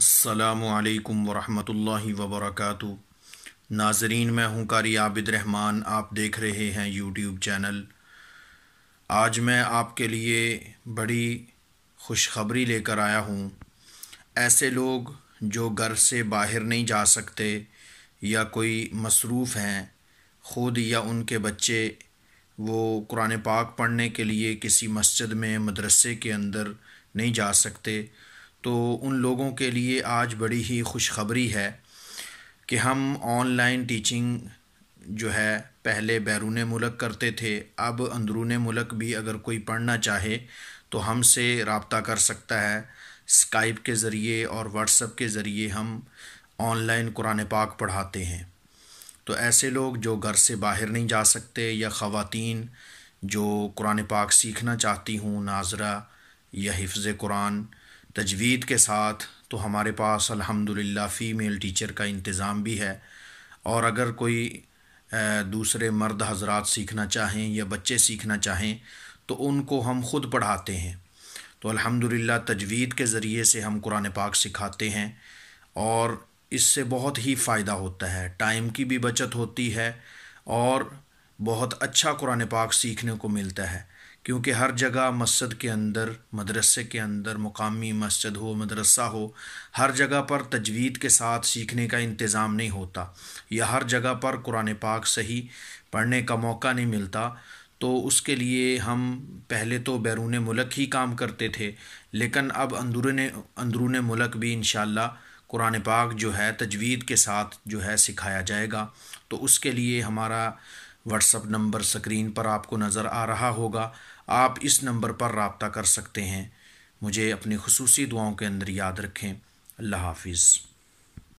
السلام علیکم ورحمۃ اللہ وبرکاتہ ناظرین میں ہوں قاری عابد رحمان آپ دیکھ رہے ہیں یوٹیوب چینل آج میں آپ کے لیے بڑی خوشخبری لے کر آیا ہوں ایسے لوگ جو گھر سے باہر نہیں جا سکتے یا کوئی مصروف ہیں خود یا ان کے بچے وہ قرآن پاک پڑھنے کے لیے کسی مسجد میں مدرسے کے اندر نہیں جا سکتے تو ان لوگوں کے لیے آج بڑی ہی خوشخبری ہے کہ ہم آن لائن ٹیچنگ جو ہے پہلے بیرون ملک کرتے تھے اب اندرون ملک بھی اگر کوئی پڑھنا چاہے تو ہم سے رابطہ کر سکتا ہے اسکائپ کے ذریعے اور واٹس اپ کے ذریعے ہم آن لائن قرآن پاک پڑھاتے ہیں تو ایسے لوگ جو گھر سے باہر نہیں جا سکتے یا خواتین جو قرآن پاک سیکھنا چاہتی ہوں ناظرہ یا حفظ قرآن تجوید کے ساتھ تو ہمارے پاس الحمد للہ فیمیل ٹیچر کا انتظام بھی ہے اور اگر کوئی دوسرے مرد حضرات سیکھنا چاہیں یا بچے سیکھنا چاہیں تو ان کو ہم خود پڑھاتے ہیں تو الحمد للہ تجوید کے ذریعے سے ہم قرآن پاک سکھاتے ہیں اور اس سے بہت ہی فائدہ ہوتا ہے ٹائم کی بھی بچت ہوتی ہے اور بہت اچھا قرآن پاک سیکھنے کو ملتا ہے کیونکہ ہر جگہ مسجد کے اندر مدرسے کے اندر مقامی مسجد ہو مدرسہ ہو ہر جگہ پر تجوید کے ساتھ سیکھنے کا انتظام نہیں ہوتا یا ہر جگہ پر قرآن پاک صحیح پڑھنے کا موقع نہیں ملتا تو اس کے لیے ہم پہلے تو بیرون ملک ہی کام کرتے تھے لیکن اب اندرون اندرون ملک بھی انشاءاللہ قرآن پاک جو ہے تجوید کے ساتھ جو ہے سکھایا جائے گا تو اس کے لیے ہمارا واٹس اپ نمبر سکرین پر آپ کو نظر آ رہا ہوگا آپ اس نمبر پر رابطہ کر سکتے ہیں مجھے اپنی خصوصی دعاؤں کے اندر یاد رکھیں اللہ حافظ